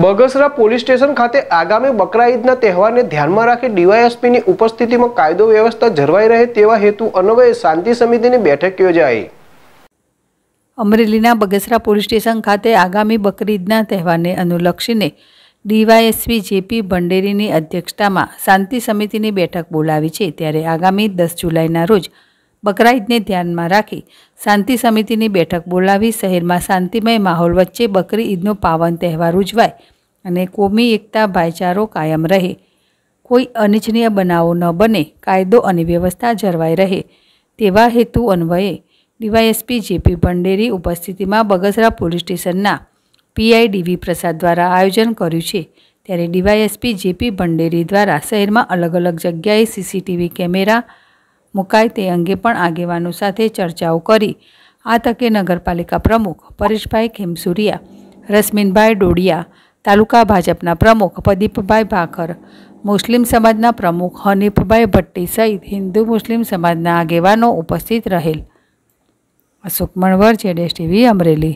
Bagasara police station ખાતે આગામી બકરા ઈદના તહેવારને ધ્યાનમાં રાખી ડીવાયએસપીની ઉપસ્થિતિમાં કાયદો વ્યવસ્થા જળવાઈ રહે તેવા હેતુ અન્વયે શાંતિ સમિતિની બેઠક યોજાઈ અમરેલીના બગસરા પોલીસ સ્ટેશન ખાતે આગામી બકરીદના તહેવારને અનુલક્ષીને ડીવાયએસપી જેપી ભંડેરીની અધ્યક્ષતામાં શાંતિ સમિતિની બેઠક બોલાવી છે ત્યારે આગામી દસ જુલાઈના રોજ બકરા ઈદને ધ્યાનમાં રાખી શાંતિ સમિતિની બેઠક બોલાવી શહેરમાં શાંતિમય માહોલ વચ્ચે બકરી ઈદનો પાવન તહેવાર ઉજવાય અને કોમી એકતા ભાઈચારો કાયમ રહે કોઈ અનિચ્છનીય બનાવો ન બને કાયદો અને વ્યવસ્થા જળવાઈ રહે તેવા હેતુ અન્વયે ડીવાયએસપી જેપી ભંડેરી ઉપસ્થિતિમાં બગસરા પોલીસ સ્ટેશનના પીઆઈડીવી પ્રસાદ દ્વારા આયોજન કર્યું છે ત્યારે ડીવાયએસપી જેપી ભંડેરી દ્વારા શહેરમાં અલગ અલગ જગ્યાએ સીસીટીવી કેમેરા મુકાય તે અંગે પણ આગેવાનો સાથે ચર્ચાઓ કરી આ તકે નગરપાલિકા પ્રમુખ પરેશભાઈ ખેમસુરિયા રશ્મિનભાઈ ડોડિયા તાલુકા ભાજપના પ્રમુખ પ્રદીપભાઈ ભાખર મુસ્લિમ સમાજના પ્રમુખ હનીફભાઈ ભટ્ટી સહિત હિન્દુ મુસ્લિમ સમાજના આગેવાનો ઉપસ્થિત રહેલ અશોક મણવર જેડેશ ટીવી અમરેલી